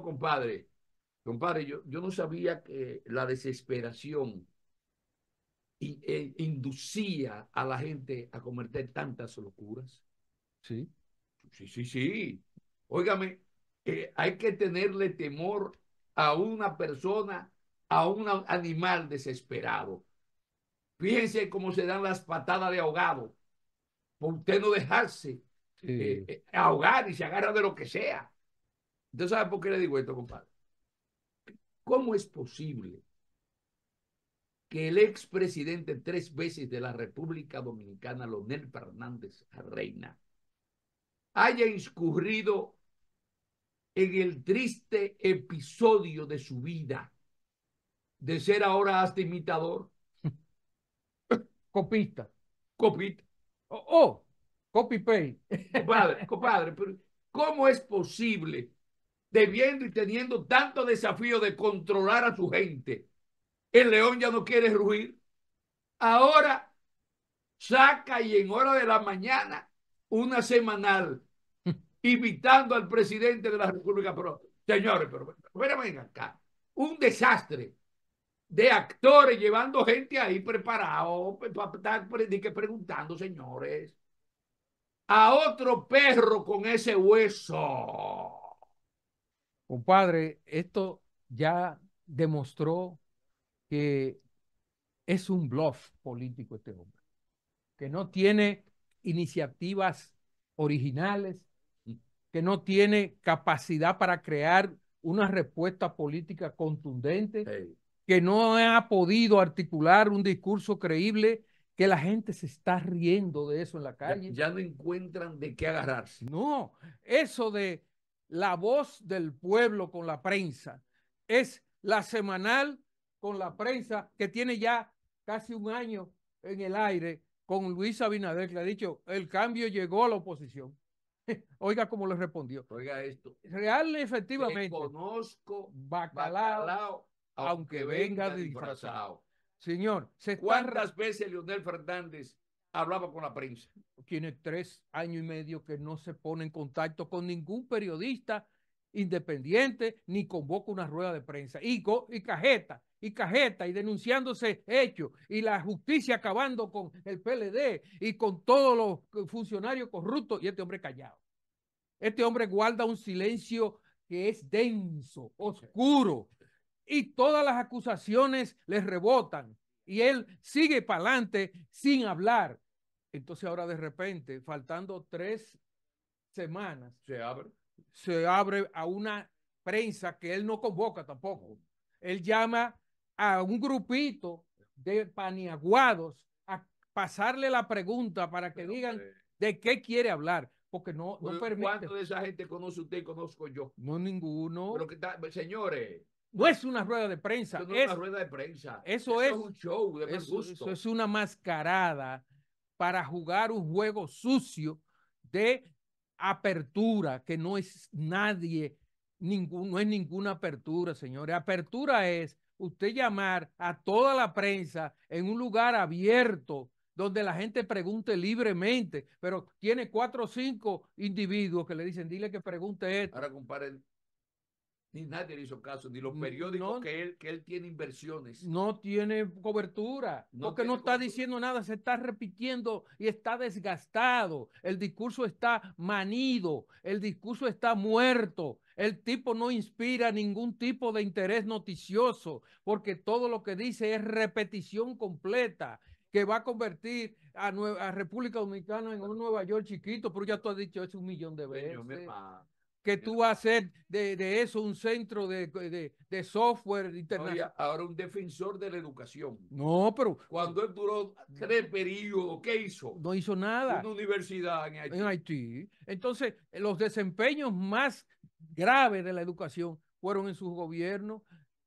compadre. Compadre, yo, yo no sabía que la desesperación eh, inducía a la gente a cometer tantas locuras. Sí. Sí, sí, sí. Óigame, eh, hay que tenerle temor a una persona, a un animal desesperado. piense cómo se dan las patadas de ahogado. Por usted no dejarse eh, ahogar y se agarra de lo que sea. ¿Usted sabe por qué le digo esto, compadre? ¿Cómo es posible que el expresidente tres veces de la República Dominicana, Lonel Fernández Reina, haya incurrido en el triste episodio de su vida de ser ahora hasta imitador? Copista. Copita. Oh, oh copy paste. Compadre, compadre, pero ¿cómo es posible? debiendo y teniendo tanto desafío de controlar a su gente. El león ya no quiere rugir. Ahora saca y en hora de la mañana una semanal invitando al presidente de la República. Pero, señores, pero, pero acá. Un desastre de actores llevando gente ahí preparado preguntando, señores, a otro perro con ese hueso. Compadre, esto ya demostró que es un bluff político este hombre, que no tiene iniciativas originales, que no tiene capacidad para crear una respuesta política contundente, que no ha podido articular un discurso creíble, que la gente se está riendo de eso en la calle. ya no encuentran de qué agarrarse. No, eso de la voz del pueblo con la prensa. Es la semanal con la prensa que tiene ya casi un año en el aire con Luis Abinader, que le ha dicho, el cambio llegó a la oposición. Oiga cómo le respondió. Oiga esto. Real efectivamente. Conozco bacalao, aunque venga disfrazado. Señor, se ¿cuántas veces Leonel Fernández hablaba con la prensa. Tiene tres años y medio que no se pone en contacto con ningún periodista independiente ni convoca una rueda de prensa. Y, cajeta, y cajeta, y denunciándose hechos, y la justicia acabando con el PLD y con todos los funcionarios corruptos, y este hombre callado. Este hombre guarda un silencio que es denso, oscuro, y todas las acusaciones le rebotan y él sigue para adelante sin hablar. Entonces ahora de repente, faltando tres semanas, se abre. Se abre a una prensa que él no convoca tampoco. Él llama a un grupito de paniaguados a pasarle la pregunta para que digan de qué quiere hablar, porque no, permite. ¿Cuánto de esa gente conoce usted y conozco yo? No, ninguno. Pero que pues, señores. No es una rueda de prensa. No es, una rueda de prensa. Eso, es, un show de eso, gusto. Eso es una mascarada para jugar un juego sucio de apertura, que no es nadie, no es ninguna apertura, señores. Apertura es usted llamar a toda la prensa en un lugar abierto donde la gente pregunte libremente, pero tiene cuatro o cinco individuos que le dicen, dile que pregunte esto. Ahora, compadre, ni nadie le hizo caso, ni los periódicos que, él, que él tiene inversiones. No tiene cobertura, no porque no está diciendo nada, se está repitiendo y está desgastado. El discurso está manido, el discurso está muerto. El tipo no inspira ningún tipo de interés noticioso, porque todo lo que dice es repetición completa que va a convertir a, Nueva, República Dominicana en un Nueva York chiquito, pero ya tú has dicho eso un millón de veces que tú vas a hacer de, eso un centro de, de, de software internacional. ahora un defensor de la educación. No, pero... Cuando él duró tres periodos, ¿qué hizo? No hizo nada. Una universidad en Haití. En Haití. Entonces, los desempeños más graves de la educación fueron en sus gobiernos.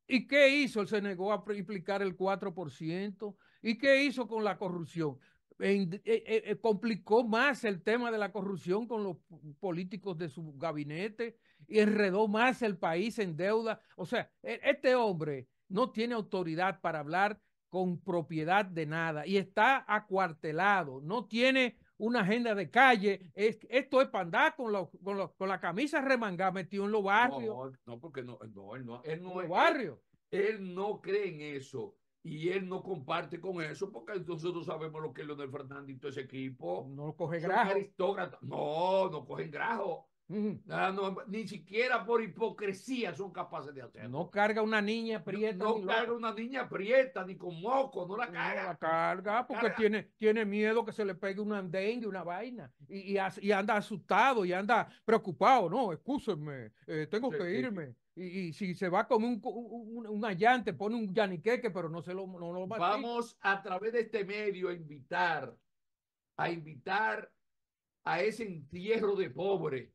¿Y qué hizo? Él se negó a implicar el 4%. ¿Y qué hizo con la corrupción? Eh, eh, eh, complicó más el tema de la corrupción con los políticos de su gabinete y enredó más el país en deuda. O sea, e, este hombre no tiene autoridad para hablar con propiedad de nada y está acuartelado, no tiene una agenda de calle. esto es para con, con, la camisa remangada metido en los barrios. No, porque no, no, él no, él no cree en eso y él no comparte con eso porque nosotros sabemos lo que es Leonel Fernández y todo ese equipo. No coge grajo. aristócrata No, no cogen grajo. Ah, ni siquiera por hipocresía son capaces de hacerlo. No carga una niña prieta. No, carga una niña prieta ni con moco, no la carga. la carga porque Tiene, tiene miedo que se le pegue una y una vaina. Y, y, anda asustado y anda preocupado. No, excúsenme, eh, tengo que irme. Y, si se va con un, un, un allante, pone un yaniqueque, pero no se lo, no, Vamos a través de este medio a invitar, a invitar a ese entierro de pobre.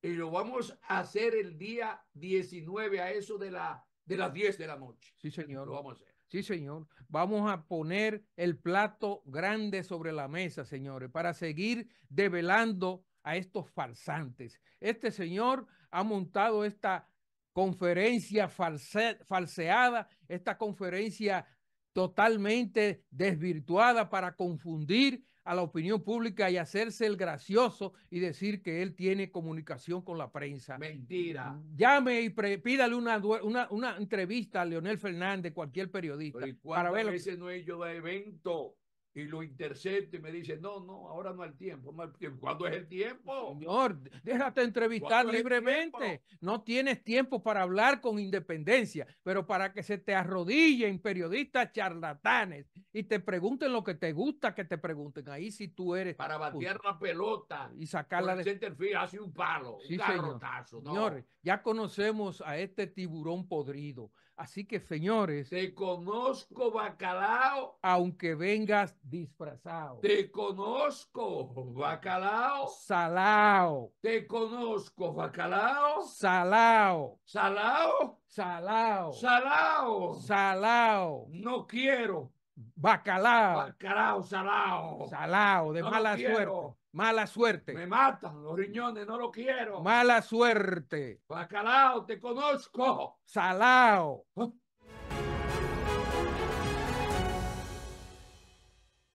Y lo vamos a hacer el día 19 a eso de, la, de las 10 de la noche. Sí, señor. Lo vamos a hacer. Sí, señor. Vamos a poner el plato grande sobre la mesa, señores, para seguir develando a estos farsantes. Este señor ha montado esta conferencia falseada, esta conferencia totalmente desvirtuada para confundir a la opinión pública y hacerse el gracioso y decir que él tiene comunicación con la prensa. Mentira. Llame y pídale una, una, entrevista a Leonel Fernández, cualquier periodista. para ver veces no es yo de evento? y lo intercepto y me dice, no, no, ahora no hay tiempo, no ¿Cuándo es el tiempo? Señor, déjate entrevistar libremente. No tienes tiempo para hablar con independencia, pero para que se te arrodillen periodistas charlatanes y te pregunten lo que te gusta que te pregunten. Ahí si tú eres... Para batear la pelota y sacarla de... hace un palo, un garrotazo. Señor. ya conocemos a este tiburón podrido, Así que, señores. Te conozco, bacalao. Aunque vengas disfrazado. Te conozco, bacalao. Salao. Te conozco, bacalao. Salao. Salao. Salao. Salao. Salao. No quiero Bacalao. Bacalao, salao. Salao, de mala suerte. Mala suerte. Me matan los riñones, no lo quiero. Mala suerte. Bacalao, te conozco. Salao. ¿Ah?